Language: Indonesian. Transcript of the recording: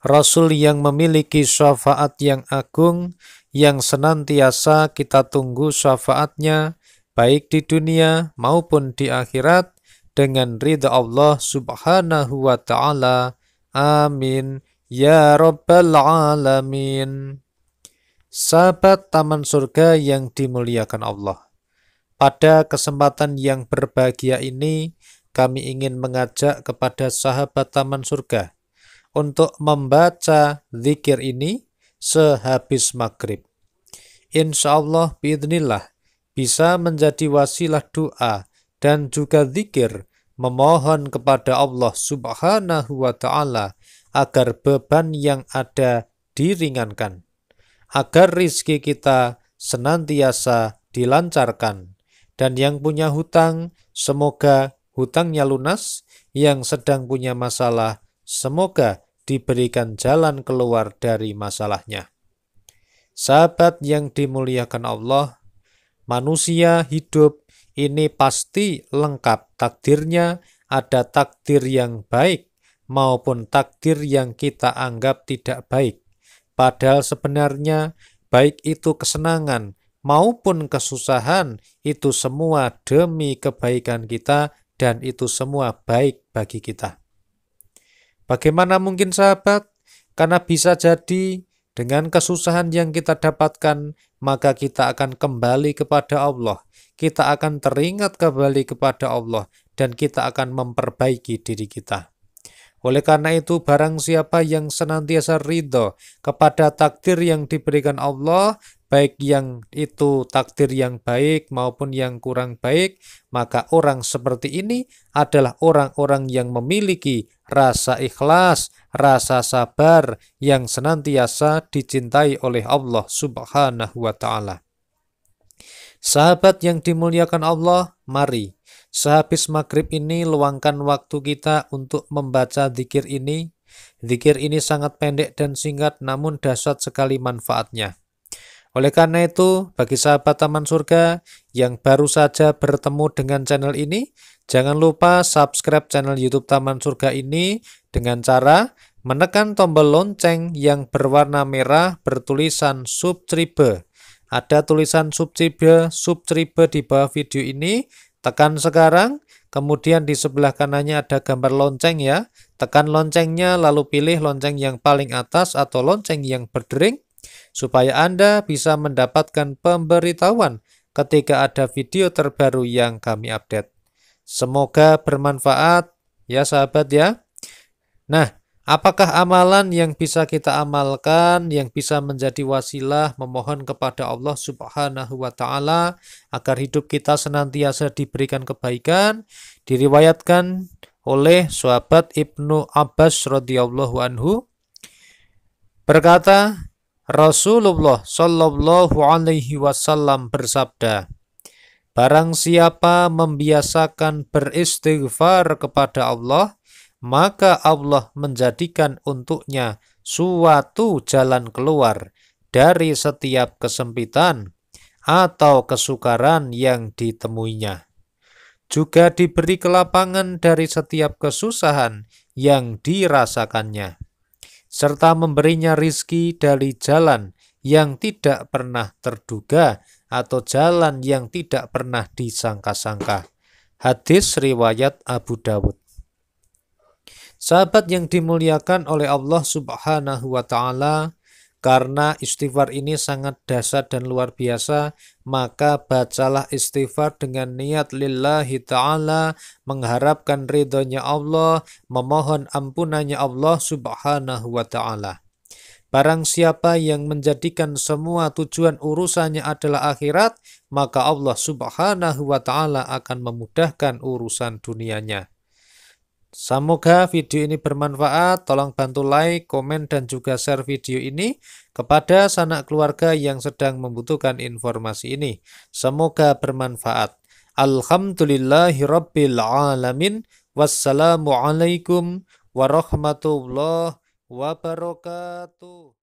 Rasul yang memiliki syafaat yang agung, yang senantiasa kita tunggu syafaatnya, baik di dunia maupun di akhirat, dengan ridha Allah subhanahu wa ta'ala. Amin. Ya Rabbal Alamin. Sahabat Taman Surga yang dimuliakan Allah. Pada kesempatan yang berbahagia ini, kami ingin mengajak kepada sahabat Taman Surga untuk membaca zikir ini sehabis maghrib. Insya Allah biiznillah bisa menjadi wasilah doa dan juga zikir memohon kepada Allah subhanahu wa ta'ala agar beban yang ada diringankan, agar rizki kita senantiasa dilancarkan, dan yang punya hutang semoga hutangnya lunas, yang sedang punya masalah semoga diberikan jalan keluar dari masalahnya. Sahabat yang dimuliakan Allah, manusia hidup ini pasti lengkap takdirnya, ada takdir yang baik maupun takdir yang kita anggap tidak baik. Padahal sebenarnya baik itu kesenangan maupun kesusahan itu semua demi kebaikan kita dan itu semua baik bagi kita. Bagaimana mungkin sahabat? Karena bisa jadi dengan kesusahan yang kita dapatkan, maka kita akan kembali kepada Allah. Kita akan teringat kembali kepada Allah dan kita akan memperbaiki diri kita. Oleh karena itu, barang siapa yang senantiasa ridho kepada takdir yang diberikan Allah, baik yang itu takdir yang baik maupun yang kurang baik, maka orang seperti ini adalah orang-orang yang memiliki rasa ikhlas, rasa sabar yang senantiasa dicintai oleh Allah Subhanahu wa taala. Sahabat yang dimuliakan Allah, mari sehabis maghrib ini luangkan waktu kita untuk membaca zikir ini. Zikir ini sangat pendek dan singkat namun dahsyat sekali manfaatnya. Oleh karena itu, bagi sahabat Taman Surga yang baru saja bertemu dengan channel ini, jangan lupa subscribe channel YouTube Taman Surga ini dengan cara menekan tombol lonceng yang berwarna merah bertulisan subscribe. Ada tulisan subscribe, subscribe di bawah video ini, tekan sekarang, kemudian di sebelah kanannya ada gambar lonceng ya, tekan loncengnya lalu pilih lonceng yang paling atas atau lonceng yang berdering, supaya Anda bisa mendapatkan pemberitahuan ketika ada video terbaru yang kami update. Semoga bermanfaat ya sahabat ya. Nah, apakah amalan yang bisa kita amalkan yang bisa menjadi wasilah memohon kepada Allah Subhanahu wa taala agar hidup kita senantiasa diberikan kebaikan? Diriwayatkan oleh sahabat Ibnu Abbas radhiyallahu anhu berkata, Rasulullah Shallallahu Alaihi Wasallam bersabda, Barang siapa membiasakan beristighfar kepada Allah, maka Allah menjadikan untuknya suatu jalan keluar dari setiap kesempitan atau kesukaran yang ditemuinya. Juga diberi kelapangan dari setiap kesusahan yang dirasakannya serta memberinya rizki dari jalan yang tidak pernah terduga atau jalan yang tidak pernah disangka-sangka. Hadis riwayat Abu Dawud. Sahabat yang dimuliakan oleh Allah Subhanahu wa taala, karena istighfar ini sangat dasar dan luar biasa, maka bacalah istighfar dengan niat lillahi ta'ala, mengharapkan ridhonya Allah, memohon ampunannya Allah subhanahu wa ta'ala. Barang siapa yang menjadikan semua tujuan urusannya adalah akhirat, maka Allah subhanahu wa ta'ala akan memudahkan urusan dunianya. Semoga video ini bermanfaat. Tolong bantu like, komen, dan juga share video ini kepada sanak keluarga yang sedang membutuhkan informasi ini. Semoga bermanfaat. Alhamdulillahirrabbilalamin. Wassalamualaikum warahmatullahi wabarakatuh.